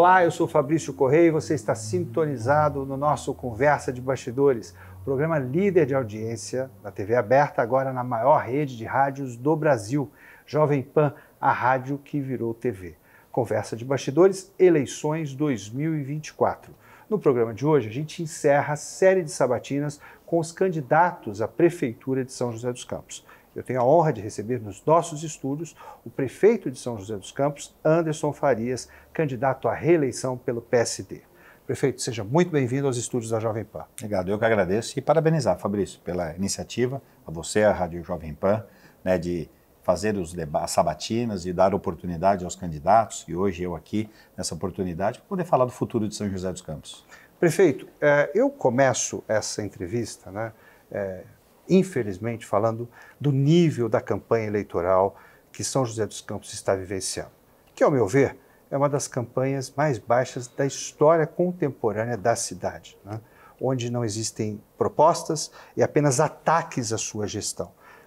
Olá, eu sou Fabrício Correia e você está sintonizado no nosso Conversa de Bastidores, programa líder de audiência da TV aberta, agora na maior rede de rádios do Brasil, Jovem Pan, a rádio que virou TV. Conversa de Bastidores, eleições 2024. No programa de hoje, a gente encerra a série de sabatinas com os candidatos à Prefeitura de São José dos Campos. Eu tenho a honra de receber nos nossos estúdios o prefeito de São José dos Campos, Anderson Farias, candidato à reeleição pelo PSD. Prefeito, seja muito bem-vindo aos estúdios da Jovem Pan. Obrigado, eu que agradeço e parabenizar, Fabrício, pela iniciativa, a você, a Rádio Jovem Pan, né, de fazer os as sabatinas e dar oportunidade aos candidatos, e hoje eu aqui, nessa oportunidade, para poder falar do futuro de São José dos Campos. Prefeito, eh, eu começo essa entrevista, né, eh, infelizmente, falando do nível da campanha eleitoral que São José dos Campos está vivenciando, que, ao meu ver, é uma das campanhas mais baixas da história contemporânea da cidade, né? onde não existem propostas e apenas ataques à sua gestão.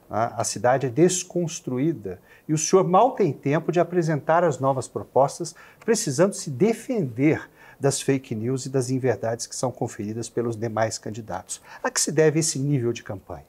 Né? A cidade é desconstruída e o senhor mal tem tempo de apresentar as novas propostas, precisando se defender das fake news e das inverdades que são conferidas pelos demais candidatos. A que se deve esse nível de campanha?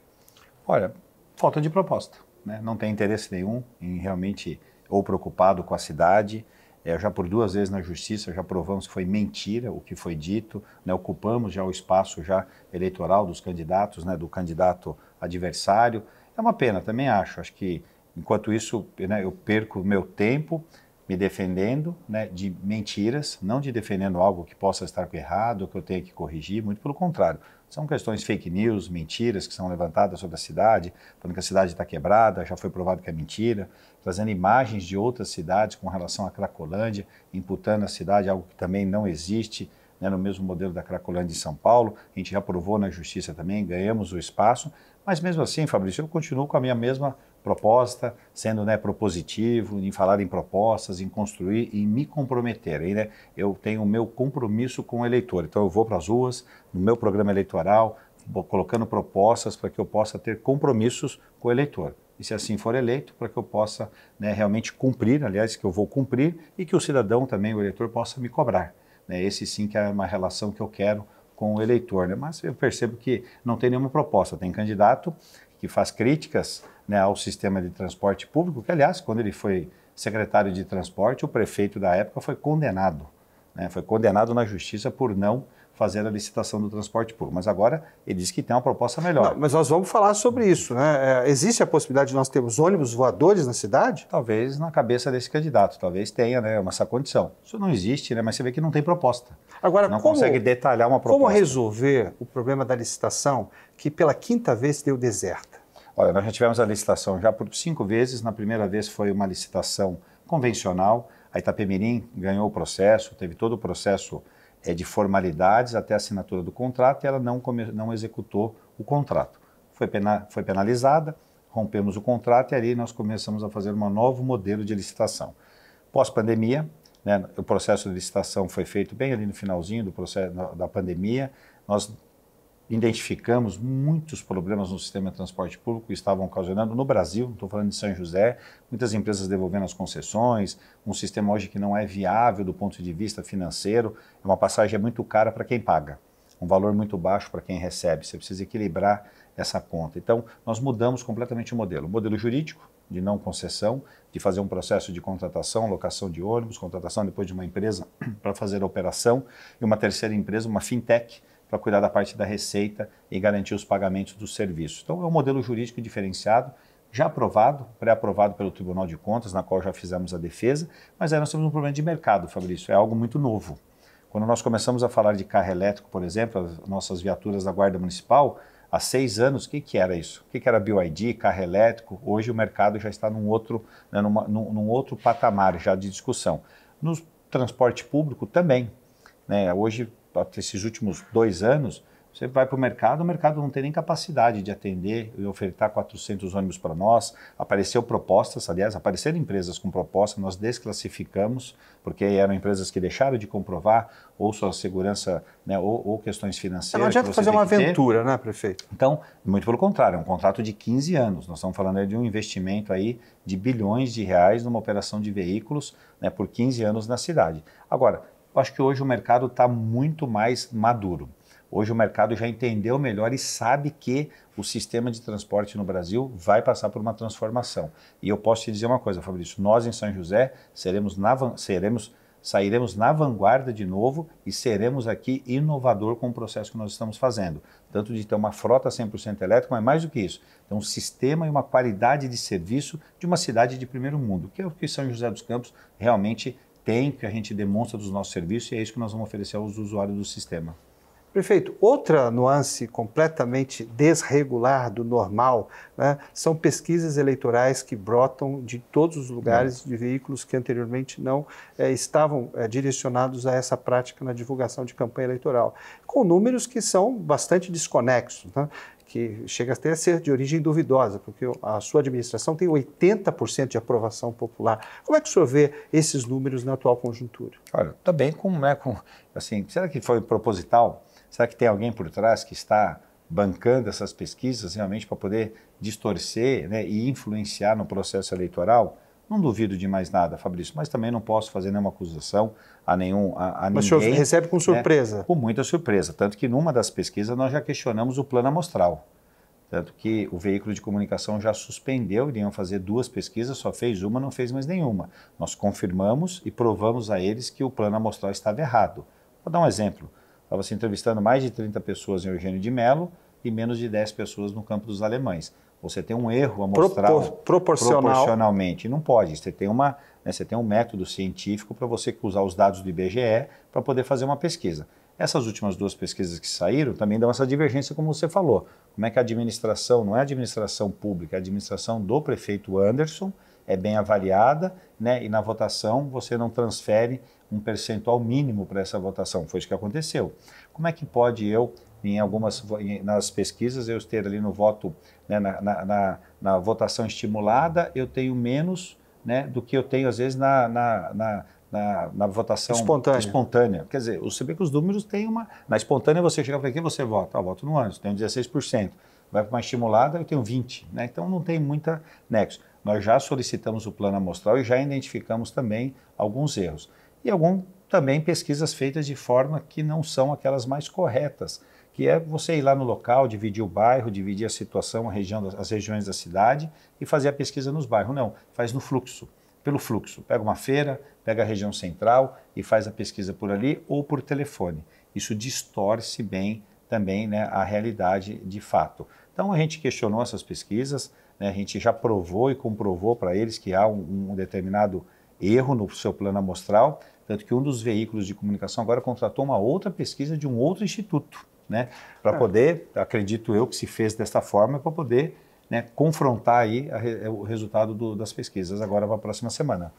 Olha, falta de proposta. Né? Não tem interesse nenhum em realmente ou preocupado com a cidade. É, já por duas vezes na justiça já provamos que foi mentira o que foi dito, né? ocupamos já o espaço já eleitoral dos candidatos, né? do candidato adversário. É uma pena, também acho. Acho que enquanto isso né, eu perco meu tempo me defendendo né, de mentiras, não de defendendo algo que possa estar errado, que eu tenha que corrigir, muito pelo contrário. São questões fake news, mentiras que são levantadas sobre a cidade, falando que a cidade está quebrada, já foi provado que é mentira, trazendo imagens de outras cidades com relação à Cracolândia, imputando a cidade algo que também não existe, né, no mesmo modelo da Cracolândia em São Paulo. A gente já provou na justiça também, ganhamos o espaço, mas mesmo assim, Fabrício, eu continuo com a minha mesma proposta, sendo né, propositivo, em falar em propostas, em construir, em me comprometer. aí né, eu tenho o meu compromisso com o eleitor, então eu vou para as ruas, no meu programa eleitoral, colocando propostas para que eu possa ter compromissos com o eleitor. E se assim for eleito, para que eu possa né, realmente cumprir, aliás, que eu vou cumprir, e que o cidadão também, o eleitor, possa me cobrar. Né? Esse sim que é uma relação que eu quero com o eleitor. Né? Mas eu percebo que não tem nenhuma proposta. Tem candidato que faz críticas né, ao sistema de transporte público, que, aliás, quando ele foi secretário de transporte, o prefeito da época foi condenado. Né, foi condenado na justiça por não fazer a licitação do transporte público. Mas agora ele diz que tem uma proposta melhor. Não, mas nós vamos falar sobre isso. Né? É, existe a possibilidade de nós termos ônibus voadores na cidade? Talvez na cabeça desse candidato, talvez tenha né, essa condição. Isso não existe, né? mas você vê que não tem proposta. Agora, não como, consegue detalhar uma proposta. Como resolver o problema da licitação que pela quinta vez deu deserta? Olha, nós já tivemos a licitação já por cinco vezes. Na primeira vez foi uma licitação convencional. A Itapemirim ganhou o processo, teve todo o processo é, de formalidades até a assinatura do contrato e ela não, não executou o contrato. Foi, pena foi penalizada, rompemos o contrato e ali nós começamos a fazer um novo modelo de licitação. Pós-pandemia, né, o processo de licitação foi feito bem ali no finalzinho do processo da pandemia. Nós identificamos muitos problemas no sistema de transporte público que estavam ocasionando no Brasil, estou falando de São José, muitas empresas devolvendo as concessões, um sistema hoje que não é viável do ponto de vista financeiro, é uma passagem muito cara para quem paga, um valor muito baixo para quem recebe, você precisa equilibrar essa conta. Então, nós mudamos completamente o modelo, o modelo jurídico, de não concessão, de fazer um processo de contratação, locação de ônibus, contratação depois de uma empresa para fazer a operação, e uma terceira empresa, uma fintech, para cuidar da parte da receita e garantir os pagamentos do serviço. Então, é um modelo jurídico diferenciado, já aprovado, pré-aprovado pelo Tribunal de Contas, na qual já fizemos a defesa, mas aí nós temos um problema de mercado, Fabrício, é algo muito novo. Quando nós começamos a falar de carro elétrico, por exemplo, as nossas viaturas da Guarda Municipal, há seis anos, o que, que era isso? O que, que era BioID, carro elétrico? Hoje o mercado já está num outro, né, numa, num, num, outro patamar já de discussão. No transporte público também. Né? Hoje esses últimos dois anos, você vai para o mercado, o mercado não tem nem capacidade de atender e ofertar 400 ônibus para nós. Apareceu propostas, aliás, apareceram empresas com proposta, nós desclassificamos, porque eram empresas que deixaram de comprovar ou sua segurança né, ou, ou, questões financeiras. Não adianta fazer uma aventura, ter. né, prefeito? Então, muito pelo contrário, é um contrato de 15 anos. Nós estamos falando de um investimento aí de bilhões de reais numa operação de veículos né, por 15 anos na cidade. Agora, eu acho que hoje o mercado está muito mais maduro. Hoje o mercado já entendeu melhor e sabe que o sistema de transporte no Brasil vai passar por uma transformação. E eu posso te dizer uma coisa, Fabrício, nós em São José seremos, na, seremos sairemos na vanguarda de novo e seremos aqui inovador com o processo que nós estamos fazendo. Tanto de ter uma frota 100% elétrica, mas mais do que isso, ter um sistema e uma qualidade de serviço de uma cidade de primeiro mundo, que é o que São José dos Campos realmente tem, que a gente demonstra dos nossos serviços e é isso que nós vamos oferecer aos usuários do sistema. Prefeito, outra nuance completamente desregular do normal né, são pesquisas eleitorais que brotam de todos os lugares de veículos que anteriormente não é, estavam é, direcionados a essa prática na divulgação de campanha eleitoral, com números que são bastante desconexos. Né? que chega até a ser de origem duvidosa, porque a sua administração tem 80% de aprovação popular. Como é que o senhor vê esses números na atual conjuntura? Olha, também como é né, com assim, será que foi proposital? Será que tem alguém por trás que está bancando essas pesquisas realmente para poder distorcer né, e influenciar no processo eleitoral? Não duvido de mais nada, Fabrício, mas também não posso fazer nenhuma acusação a nenhum a, a mas ninguém. Mas o senhor recebe com né? surpresa? Né? Com muita surpresa, tanto que numa das pesquisas nós já questionamos o plano amostral. Tanto que o veículo de comunicação já suspendeu, iriam fazer duas pesquisas, só fez uma, não fez mais nenhuma. Nós confirmamos e provamos a eles que o plano amostral estava errado. Vou dar um exemplo. Estava se entrevistando mais de 30 pessoas em Eugênio de Melo e menos de 10 pessoas no campo dos alemães você tem um erro a Propor proporcional. proporcionalmente. Não pode. Você tem, uma, né, você tem um método científico para você usar os dados do IBGE para poder fazer uma pesquisa. Essas últimas duas pesquisas que saíram também dão essa divergência, como você falou. Como é que a administração, não é a administração pública, é a administração do prefeito Anderson, é bem avaliada, né? E na votação você não transfere um percentual mínimo para essa votação. Foi isso que aconteceu. Como é que pode eu em algumas em, nas pesquisas eu ter ali no voto né, na, na, na, na, votação estimulada eu tenho menos né, do que eu tenho às vezes na, na, na, votação espontânea. espontânea. Quer dizer, você vê que os números têm uma. Na espontânea você chega para quem você vota? Ah, voto no ânus, tenho 16%. Vai para uma estimulada, eu tenho 20%. Né? Então não tem muita nexo. Nós já solicitamos o plano amostral e já identificamos também alguns erros. E algum, também pesquisas feitas de forma que não são aquelas mais corretas que é você ir lá no local, dividir o bairro, dividir a situação, a região, as regiões da cidade e fazer a pesquisa nos bairros. Não, faz no fluxo, pelo fluxo. Pega uma feira, pega a região central e faz a pesquisa por ali ou por telefone. Isso distorce bem também né, a realidade de fato. Então a gente questionou essas pesquisas, né, a gente já provou e comprovou para eles que há um, um determinado erro no seu plano amostral, tanto que um dos veículos de comunicação agora contratou uma outra pesquisa de um outro instituto né? Para é. poder, acredito eu que se fez desta forma, para poder né, confrontar aí a, o resultado do, das pesquisas agora para a próxima semana.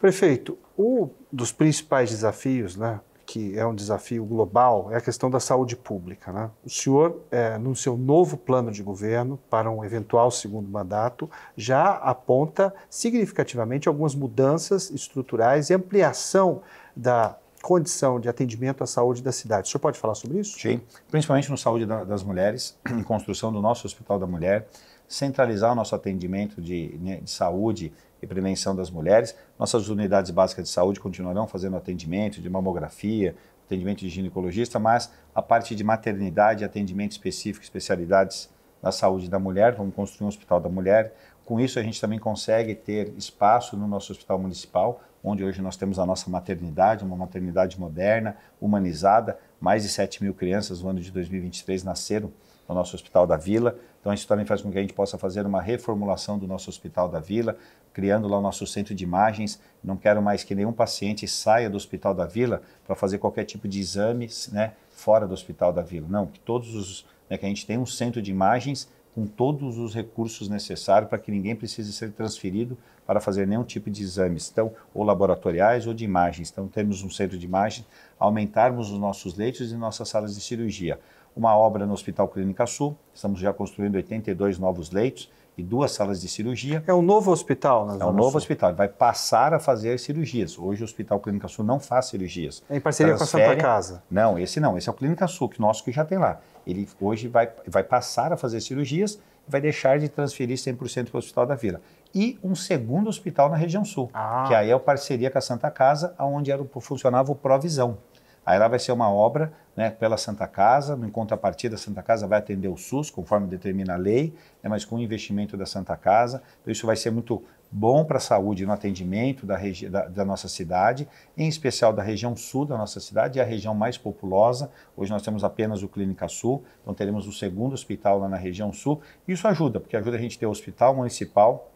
Prefeito, um dos principais desafios, né, que é um desafio global, é a questão da saúde pública. Né? O senhor, é, no seu novo plano de governo para um eventual segundo mandato, já aponta significativamente algumas mudanças estruturais e ampliação da condição de atendimento à saúde da cidade. O senhor pode falar sobre isso? Sim, principalmente no Saúde da, das Mulheres, em construção do nosso Hospital da Mulher, centralizar o nosso atendimento de, né, de saúde e prevenção das mulheres. Nossas unidades básicas de saúde continuarão fazendo atendimento de mamografia, atendimento de ginecologista, mas a parte de maternidade, atendimento específico, especialidades da saúde da mulher, vamos construir um hospital da mulher. Com isso, a gente também consegue ter espaço no nosso hospital municipal onde hoje nós temos a nossa maternidade, uma maternidade moderna, humanizada. Mais de 7 mil crianças no ano de 2023 nasceram no nosso Hospital da Vila. Então, isso também faz com que a gente possa fazer uma reformulação do nosso Hospital da Vila, criando lá o nosso centro de imagens. Não quero mais que nenhum paciente saia do Hospital da Vila para fazer qualquer tipo de exames né, fora do Hospital da Vila. Não, que todos os. Né, que a gente tem um centro de imagens com todos os recursos necessários para que ninguém precise ser transferido para fazer nenhum tipo de exames, então, ou laboratoriais ou de imagens. Então, temos um centro de imagem, aumentarmos os nossos leitos e nossas salas de cirurgia. Uma obra no Hospital Clínica Sul, estamos já construindo 82 novos leitos e duas salas de cirurgia. É um novo hospital, zona É um novo Sul. hospital, vai passar a fazer cirurgias. Hoje o Hospital Clínica Sul não faz cirurgias. É em parceria Transfere... com a Santa Casa? Não, esse não, esse é o Clínica Sul, que nosso que já tem lá ele hoje vai, vai passar a fazer cirurgias e vai deixar de transferir 100% para o Hospital da Vila. E um segundo hospital na região sul, ah. que aí é o parceria com a Santa Casa, onde era, funcionava o Provisão. Aí lá vai ser uma obra né, pela Santa Casa, no encontro a Santa Casa vai atender o SUS, conforme determina a lei, né, mas com o investimento da Santa Casa. Então, isso vai ser muito bom para a saúde no atendimento da, da, da, nossa cidade, em especial da região sul da nossa cidade, é a região mais populosa. Hoje nós temos apenas o Clínica Sul, então teremos o segundo hospital lá na região sul. Isso ajuda, porque ajuda a gente a ter o hospital municipal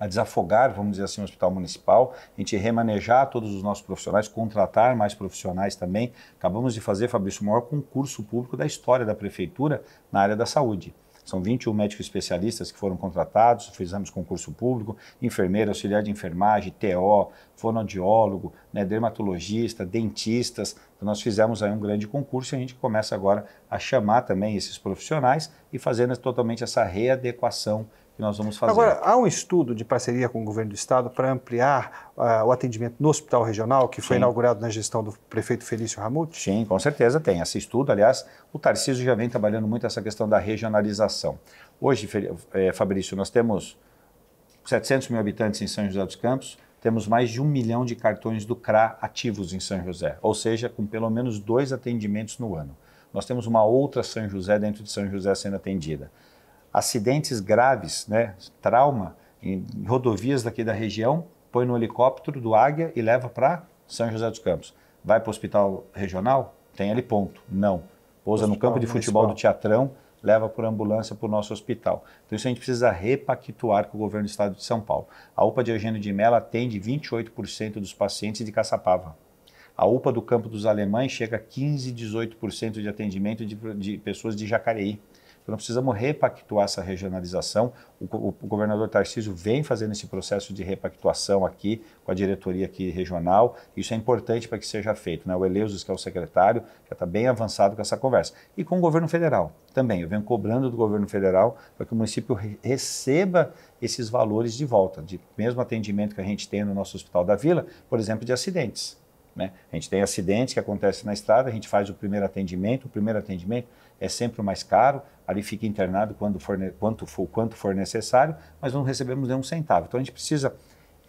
a desafogar, vamos dizer assim, o hospital municipal, a gente remanejar todos os nossos profissionais, contratar mais profissionais também. Acabamos de fazer, Fabrício, o maior concurso público da história da prefeitura na área da saúde. São 21 médicos especialistas que foram contratados, fizemos concurso público, enfermeiro, auxiliar de enfermagem, TO, fonoaudiólogo, né, dermatologista, dentistas. Então nós fizemos aí um grande concurso e a gente começa agora a chamar também esses profissionais e fazendo totalmente essa readequação nós vamos fazer. Agora, há um estudo de parceria com o governo do estado para ampliar uh, o atendimento no hospital regional, que foi Sim. inaugurado na gestão do prefeito Felício Ramute? Sim, com certeza tem. Esse estudo, aliás, o Tarcísio já vem trabalhando muito essa questão da regionalização. Hoje, eh, Fabrício, nós temos 700 mil habitantes em São José dos Campos, temos mais de um milhão de cartões do CRA ativos em São José, ou seja, com pelo menos dois atendimentos no ano. Nós temos uma outra São José dentro de São José sendo atendida acidentes graves, né, trauma, em rodovias daqui da região, põe no helicóptero do Águia e leva para São José dos Campos. Vai para o hospital regional? Tem ali ponto. Não. Pousa no campo de futebol do Teatrão, leva por ambulância para o nosso hospital. Então isso a gente precisa repactuar com o governo do estado de São Paulo. A UPA de Eugênio de Mello atende 28% dos pacientes de Caçapava. A UPA do Campo dos Alemães chega a 15, 18% de atendimento de, de pessoas de Jacareí. Então, não precisamos repactuar essa regionalização. O, o, o, governador Tarcísio vem fazendo esse processo de repactuação aqui com a diretoria aqui regional. Isso é importante para que seja feito. Né? O Eleusis, que é o secretário, já está bem avançado com essa conversa. E com o governo federal também. Eu venho cobrando do governo federal para que o município re receba esses valores de volta, de mesmo atendimento que a gente tem no nosso Hospital da Vila, por exemplo, de acidentes. Né? A gente tem acidentes que acontecem na estrada, a gente faz o primeiro atendimento, o primeiro atendimento é sempre o mais caro, ali fica internado quando for, quanto, for, quanto for necessário, mas não recebemos nenhum centavo. Então a gente precisa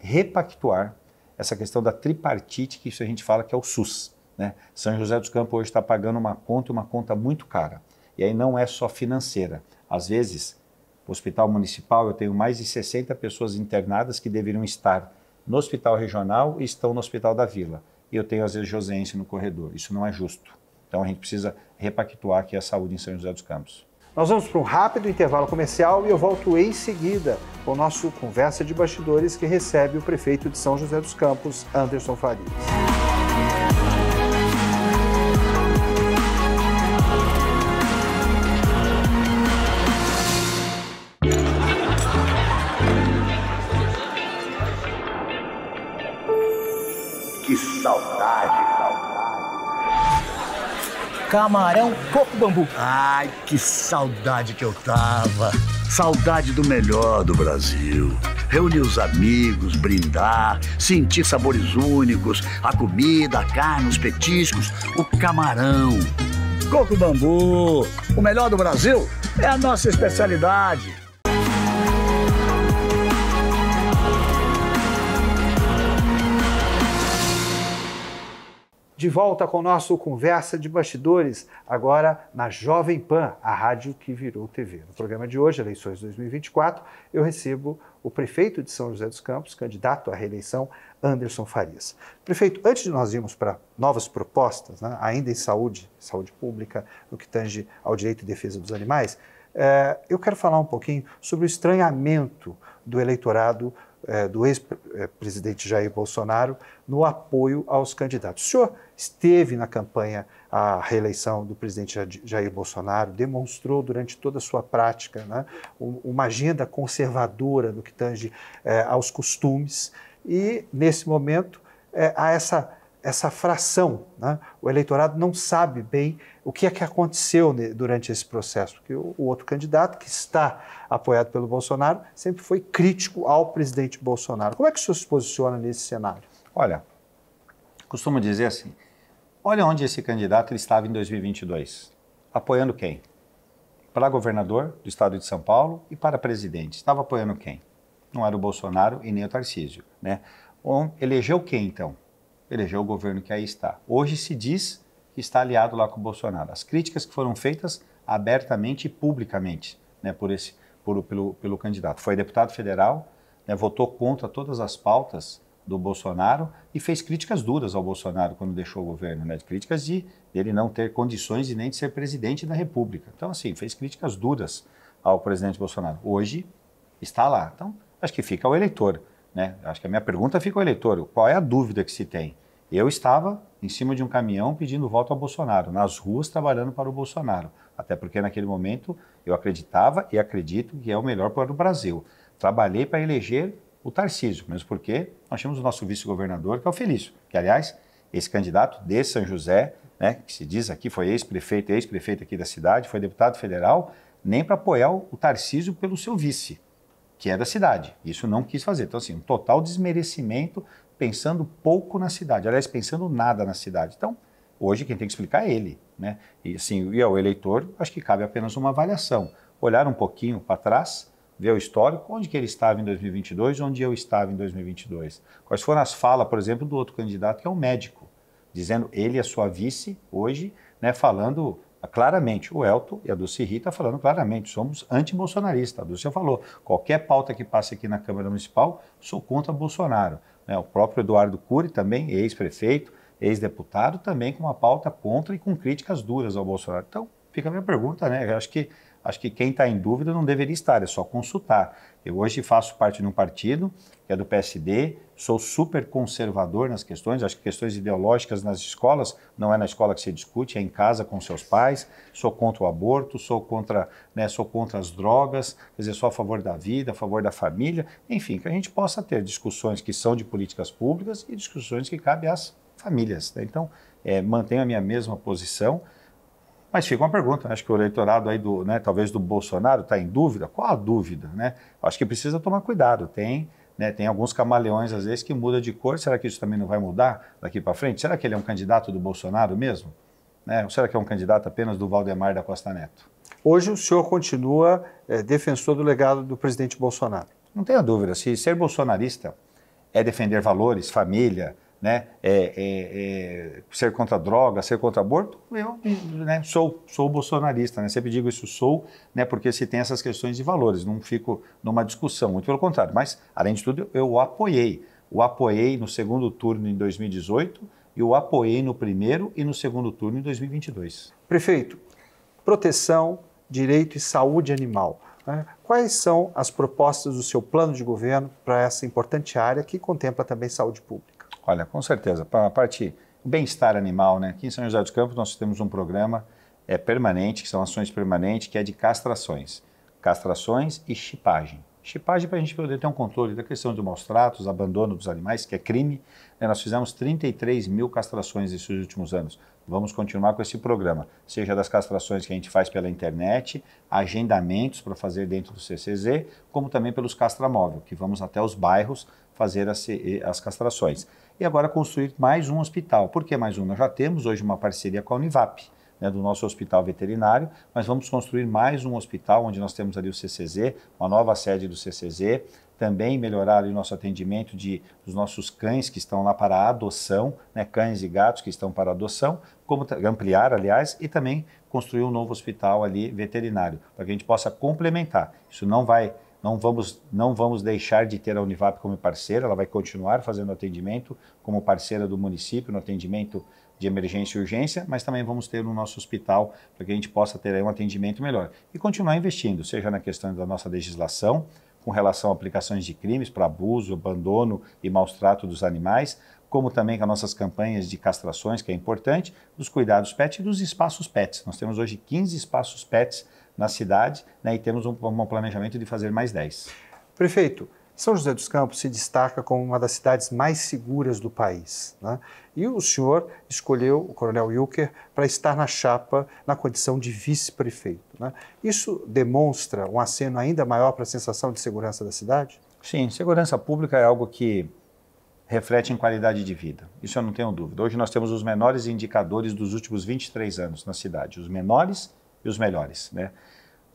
repactuar essa questão da tripartite, que isso a gente fala que é o SUS. Né? São José dos Campos hoje está pagando uma conta, uma conta muito cara. E aí não é só financeira. Às vezes, o hospital municipal, eu tenho mais de 60 pessoas internadas que deveriam estar no hospital regional e estão no hospital da vila. E eu tenho, às vezes, Josense no corredor. Isso não é justo. Então a gente precisa repactuar aqui a saúde em São José dos Campos. Nós vamos para um rápido intervalo comercial e eu volto em seguida com o nosso Conversa de Bastidores que recebe o prefeito de São José dos Campos, Anderson Farias. camarão coco bambu. Ai, que saudade que eu tava. Saudade do melhor do Brasil. Reunir os amigos, brindar, sentir sabores únicos, a comida, a carne, os petiscos, o camarão. Coco Bambu, o melhor do Brasil é a nossa especialidade. de volta com o nosso Conversa de Bastidores, agora na Jovem Pan, a rádio que virou TV. No programa de hoje, Eleições 2024, eu recebo o prefeito de São José dos Campos, candidato à reeleição, Anderson Farias. Prefeito, antes de nós irmos para novas propostas, né, ainda em saúde, saúde pública, no que tange ao direito e defesa dos animais, eh, eu quero falar um pouquinho sobre o estranhamento do eleitorado é, do ex-presidente Jair Bolsonaro no apoio aos candidatos. O senhor esteve na campanha à reeleição do presidente Jair Bolsonaro, demonstrou durante toda a sua prática né, uma agenda conservadora no que tange é, aos costumes, e nesse momento é, há essa essa fração. Né? O eleitorado não sabe bem o que é que aconteceu durante esse processo, porque o outro candidato, que está apoiado pelo Bolsonaro, sempre foi crítico ao presidente Bolsonaro. Como é que o senhor se posiciona nesse cenário? Olha, costumo dizer assim, olha onde esse candidato ele estava em 2022, apoiando quem? Para governador do estado de São Paulo e para presidente, estava apoiando quem? Não era o Bolsonaro e nem o Tarcísio, né? Elegeu quem, então? elegeu o governo que aí está. Hoje se diz que está aliado lá com o Bolsonaro. As críticas que foram feitas abertamente e publicamente né, por esse, por, pelo, pelo candidato. Foi deputado federal, né, votou contra todas as pautas do Bolsonaro e fez críticas duras ao Bolsonaro quando deixou o governo, né? críticas de ele não ter condições nem de ser presidente da República. Então, assim, fez críticas duras ao presidente Bolsonaro. Hoje está lá. Então, acho que fica ao eleitor. Né? Acho que a minha pergunta fica ao eleitor. Qual é a dúvida que se tem? Eu estava em cima de um caminhão pedindo voto ao Bolsonaro, nas ruas trabalhando para o Bolsonaro. Até porque naquele momento eu acreditava e acredito que é o melhor para o Brasil. Trabalhei para eleger o Tarcísio, mesmo porque nós temos o nosso vice-governador, que é o Felício, que, aliás, esse candidato de São José, né, que se diz aqui, foi ex-prefeito, ex-prefeito aqui da cidade, foi deputado federal, nem para apoiar o Tarcísio pelo seu vice, que é da cidade. Isso não quis fazer. Então, assim, um total desmerecimento pensando pouco na cidade, aliás, pensando nada na cidade. Então, hoje quem tem que explicar é ele. Né? E, assim, e ao eleitor, acho que cabe apenas uma avaliação. Olhar um pouquinho para trás, ver o histórico, onde que ele estava em 2022, onde eu estava em 2022. Quais foram as falas, por exemplo, do outro candidato, que é o um médico, dizendo ele e a sua vice, hoje, né, falando claramente, o Elton e a Dulce Rita falando claramente, somos anti-bolsonaristas. A Dulce falou, qualquer pauta que passe aqui na Câmara Municipal, sou contra Bolsonaro. Né? O próprio Eduardo Cury, também ex-prefeito, ex-deputado, também com uma pauta contra e com críticas duras ao Bolsonaro. Então, fica a minha pergunta, né? Eu acho que acho que quem está em dúvida não deveria estar, é só consultar. Eu hoje faço parte de um partido, que é do PSD, sou super conservador nas questões, acho que questões ideológicas nas escolas, não é na escola que se discute, é em casa com seus pais, sou contra o aborto, sou contra, né, sou contra as drogas, quer dizer, sou a favor da vida, a favor da família, enfim, que a gente possa ter discussões que são de políticas públicas e discussões que cabem às famílias. Né? Então, é, mantenho a minha mesma posição, mas fica uma pergunta, né? acho que o eleitorado aí do, né, talvez do Bolsonaro está em dúvida. Qual a dúvida, né? Acho que precisa tomar cuidado. Tem, né, tem alguns camaleões às vezes que muda de cor. Será que isso também não vai mudar daqui para frente? Será que ele é um candidato do Bolsonaro mesmo? Né? Ou será que é um candidato apenas do Valdemar da Costa Neto? Hoje o senhor continua é, defensor do legado do presidente Bolsonaro? Não tenha dúvida. Se ser bolsonarista é defender valores, família, né, é, é, é, ser contra droga, ser contra aborto, eu né, sou, sou bolsonarista, né? sempre digo isso, sou, né, porque se tem essas questões de valores, não fico numa discussão, muito pelo contrário, mas, além de tudo, eu o apoiei. O apoiei no segundo turno em 2018 e o apoiei no primeiro e no segundo turno em 2022. Prefeito, proteção, direito e saúde animal. Né? Quais são as propostas do seu plano de governo para essa importante área que contempla também saúde pública? Olha, com certeza. Para a parte bem-estar animal, né? Aqui em São José dos Campos nós temos um programa é, permanente, que são ações permanentes, que é de castrações. Castrações e chipagem. Chipagem para a gente poder ter um controle da questão de maus tratos, abandono dos animais, que é crime. Né? Nós fizemos 33 mil castrações nesses últimos anos. Vamos continuar com esse programa, seja das castrações que a gente faz pela internet, agendamentos para fazer dentro do CCZ, como também pelos castramóvel, que vamos até os bairros fazer as, as castrações e agora construir mais um hospital. Por que mais um? Nós já temos hoje uma parceria com a Univap, né, do nosso hospital veterinário, mas vamos construir mais um hospital onde nós temos ali o CCZ, uma nova sede do CCZ, também melhorar o nosso atendimento de, dos nossos cães que estão lá para adoção, né, cães e gatos que estão para adoção, como ampliar, aliás, e também construir um novo hospital ali veterinário, para que a gente possa complementar. Isso não vai não vamos, não vamos deixar de ter a Univap como parceira, ela vai continuar fazendo atendimento como parceira do município no atendimento de emergência e urgência, mas também vamos ter no nosso hospital para que a gente possa ter um atendimento melhor. E continuar investindo, seja na questão da nossa legislação, com relação a aplicações de crimes para abuso, abandono e maus trato dos animais, como também com as nossas campanhas de castrações, que é importante, dos cuidados PET e dos espaços PETs. Nós temos hoje 15 espaços PETs na cidade né, e temos um, um planejamento de fazer mais 10. Prefeito, São José dos Campos se destaca como uma das cidades mais seguras do país. Né? E o senhor escolheu o Coronel Wilker para estar na chapa na condição de vice-prefeito. Né? Isso demonstra um aceno ainda maior para a sensação de segurança da cidade? Sim, segurança pública é algo que reflete em qualidade de vida. Isso eu não tenho dúvida. Hoje nós temos os menores indicadores dos últimos 23 anos na cidade, os menores e os melhores. Né?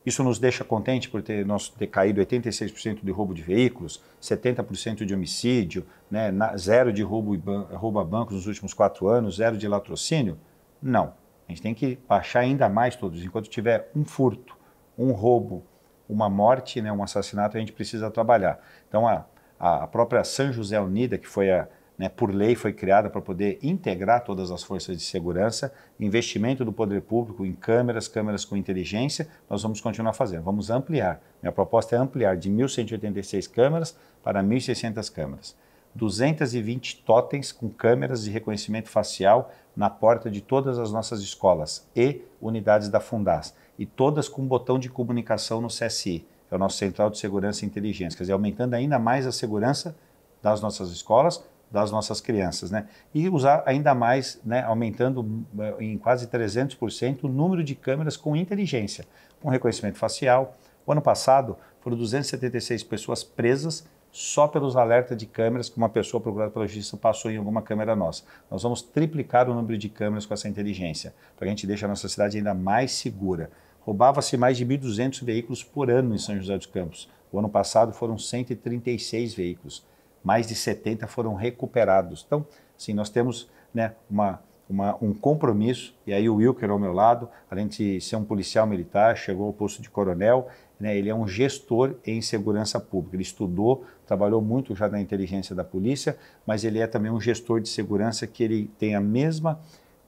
Isso nos deixa contente por ter, nós ter caído 86% de roubo de veículos, 70% de homicídio, né? Na, zero de roubo, roubo a bancos nos últimos quatro anos, zero de latrocínio? Não. A gente tem que baixar ainda mais todos. Enquanto tiver um furto, um roubo, uma morte, né, um assassinato, a gente precisa trabalhar. Então, a, a própria São José Unida, que foi a, né, por lei foi criada para poder integrar todas as forças de segurança, investimento do poder público em câmeras, câmeras com inteligência, nós vamos continuar fazendo, vamos ampliar. Minha proposta é ampliar de 1.186 câmeras para 1.600 câmeras. 220 totens com câmeras de reconhecimento facial na porta de todas as nossas escolas e unidades da Fundas, e todas com botão de comunicação no CSI, é o nosso Central de Segurança e Inteligência, quer dizer, aumentando ainda mais a segurança das nossas escolas das nossas crianças, né? E usar ainda mais, né, aumentando eh, em quase 300% o número de câmeras com inteligência, com reconhecimento facial. O ano passado foram 276 pessoas presas só pelos alertas de câmeras que uma pessoa procurada pela justiça passou em alguma câmera nossa. Nós vamos triplicar o número de câmeras com essa inteligência, para que a gente deixe a nossa cidade ainda mais segura. Roubava-se mais de 1.200 veículos por ano em São José dos Campos. O ano passado foram 136 veículos mais de 70 foram recuperados. Então, assim, nós temos né, uma, uma, um compromisso, e aí o Wilker ao meu lado, além de ser um policial militar, chegou ao posto de coronel, né, ele é um gestor em segurança pública. Ele estudou, trabalhou muito já na inteligência da polícia, mas ele é também um gestor de segurança que ele tem a mesma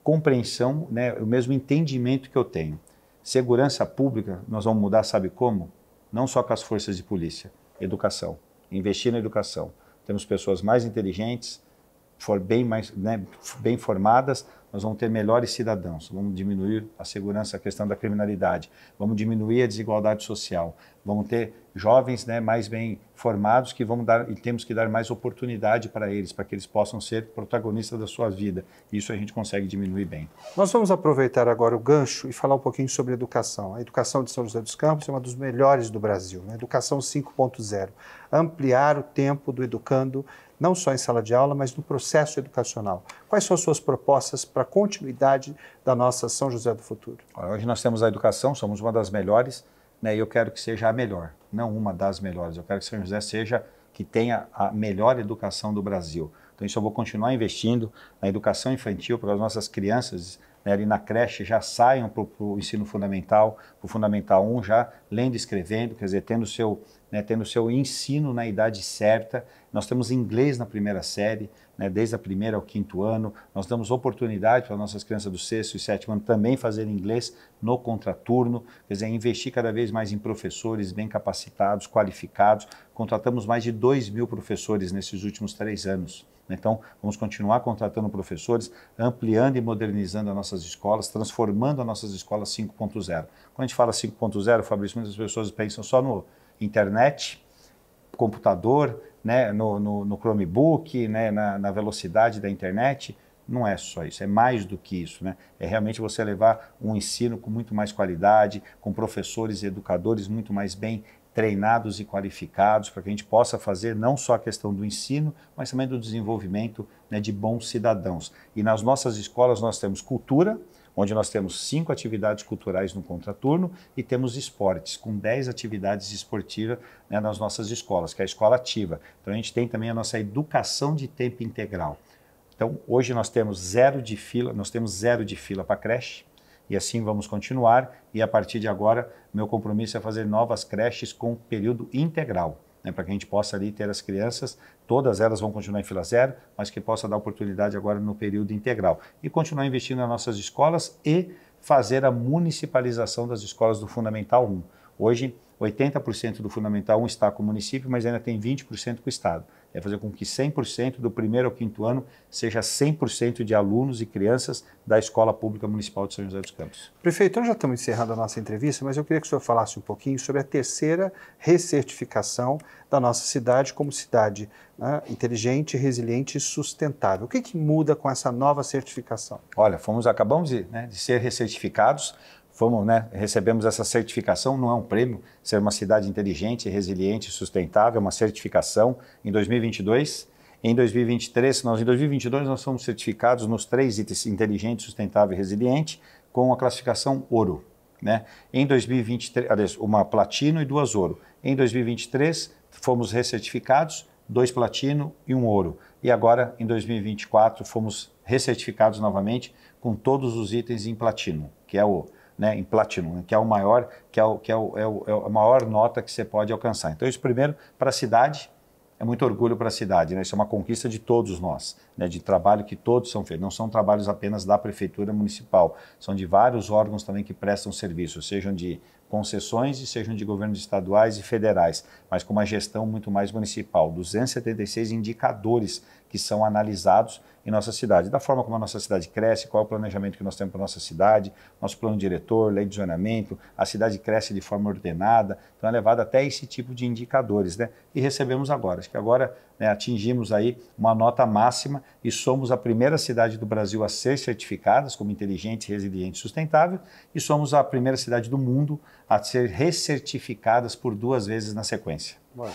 compreensão, né, o mesmo entendimento que eu tenho. Segurança pública, nós vamos mudar, sabe como? Não só com as forças de polícia, educação, investir na educação temos pessoas mais inteligentes, for bem, mais, né, bem formadas, nós vamos ter melhores cidadãos, vamos diminuir a segurança, a questão da criminalidade, vamos diminuir a desigualdade social, vamos ter jovens né, mais bem formados que vamos dar e temos que dar mais oportunidade para eles, para que eles possam ser protagonistas da sua vida. Isso a gente consegue diminuir bem. Nós vamos aproveitar agora o gancho e falar um pouquinho sobre educação. A educação de São José dos Campos é uma dos melhores do Brasil, né? Educação 5.0, ampliar o tempo do educando não só em sala de aula, mas no processo educacional. Quais são as suas propostas para a continuidade da nossa São José do Futuro? Hoje nós temos a educação, somos uma das melhores, né, e eu quero que seja a melhor, não uma das melhores. Eu quero que São José seja que tenha a melhor educação do Brasil. Então, isso eu vou continuar investindo na educação infantil para as nossas crianças né, ali na creche já saiam para o ensino fundamental, para o fundamental 1, já lendo e escrevendo, quer dizer, tendo seu né, tendo seu ensino na idade certa. Nós temos inglês na primeira série, né, desde a primeira ao quinto ano. Nós damos oportunidade para nossas crianças do sexto e sétimo ano também fazer inglês no contraturno, quer dizer, investir cada vez mais em professores bem capacitados, qualificados. Contratamos mais de 2 mil professores nesses últimos três anos. Né. Então, vamos continuar contratando professores, ampliando e modernizando as nossas escolas, transformando as nossas escolas 5.0. Quando a gente fala 5.0, Fabrício, muitas pessoas pensam só no internet, computador, né, no, no, no Chromebook, né, na, na velocidade da internet, não é só isso, é mais do que isso, né? É realmente você levar um ensino com muito mais qualidade, com professores e educadores muito mais bem treinados e qualificados, para que a gente possa fazer não só a questão do ensino, mas também do desenvolvimento né, de bons cidadãos. E nas nossas escolas nós temos cultura, onde nós temos cinco atividades culturais no contraturno e temos esportes, com dez atividades esportivas né, nas nossas escolas, que é a escola ativa. Então a gente tem também a nossa educação de tempo integral. Então hoje nós temos zero de fila, nós temos zero de fila para creche, e assim vamos continuar. E a partir de agora, meu compromisso é fazer novas creches com período integral né, para que a gente possa ali ter as crianças, todas elas vão continuar em fila zero, mas que possa dar oportunidade agora no período integral. E continuar investindo nas nossas escolas e fazer a municipalização das escolas do Fundamental 1. Hoje, 80% do Fundamental 1 está com o município, mas ainda tem 20% com o Estado é fazer com que 100% do primeiro ao quinto ano seja 100% de alunos e crianças da Escola Pública Municipal de São José dos Campos. Prefeito, nós já estamos encerrando a nossa entrevista, mas eu queria que o senhor falasse um pouquinho sobre a terceira recertificação da nossa cidade como cidade né, inteligente, resiliente e sustentável. O que, que, muda com essa nova certificação? Olha, fomos acabamos de, né, de ser recertificados fomos, né, recebemos essa certificação, não é um prêmio, ser uma cidade inteligente, resiliente, sustentável, é uma certificação em 2022. Em 2023, nós em 2022 nós fomos certificados nos três itens inteligente, sustentável e resiliente com a classificação ouro, né? Em 2023, uma platino e duas ouro. Em 2023 fomos recertificados, dois platino e um ouro. E agora em 2024 fomos recertificados novamente com todos os itens em platino, que é o né, em Platinum, né, que é o maior, que é, o, que é, o, é, o, é a maior nota que você pode alcançar. Então, isso primeiro para a cidade, é muito orgulho para a cidade, né? Isso é uma conquista de todos nós, né? De trabalho que todos são feitos. Não são trabalhos apenas da prefeitura municipal, são de vários órgãos também que prestam serviço, sejam de concessões e sejam de governos estaduais e federais, mas com uma gestão muito mais municipal. 276 indicadores que são analisados em nossa cidade. Da forma como a nossa cidade cresce, qual é o planejamento que nós temos para a nossa cidade, nosso plano diretor, lei de zonamento, a cidade cresce de forma ordenada, então é levado até esse tipo de indicadores, né? E recebemos agora, acho que agora né, atingimos aí uma nota máxima e somos a primeira cidade do Brasil a ser certificadas como inteligente, resiliente e sustentável e somos a primeira cidade do mundo a ser recertificadas por duas vezes na sequência. Bom.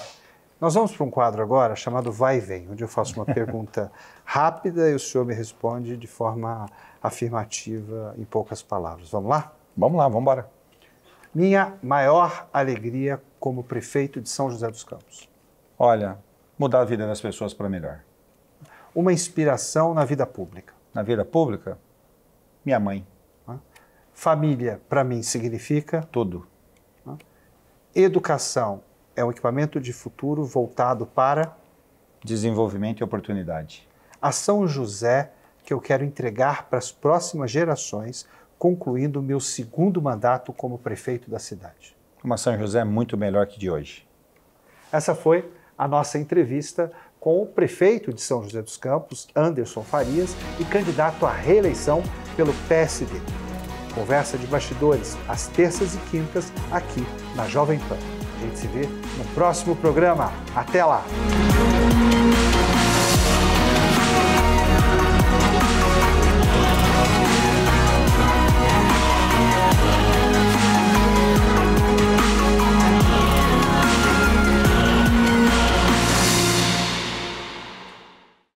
Nós vamos para um quadro agora chamado Vai e Vem, onde eu faço uma pergunta rápida e o senhor me responde de forma afirmativa em poucas palavras. Vamos lá? Vamos lá, vamos embora. Minha maior alegria como prefeito de São José dos Campos. Olha, mudar a vida das pessoas para melhor. Uma inspiração na vida pública. Na vida pública? Minha mãe. Família, para mim, significa? Tudo. Educação é um equipamento de futuro voltado para? Desenvolvimento e oportunidade a São José que eu quero entregar para as próximas gerações, concluindo o meu segundo mandato como prefeito da cidade. Uma São José muito melhor que de hoje. Essa foi a nossa entrevista com o prefeito de São José dos Campos, Anderson Farias, e candidato à reeleição pelo PSD. Conversa de bastidores às terças e quintas aqui na Jovem Pan. A gente se vê no próximo programa. Até lá!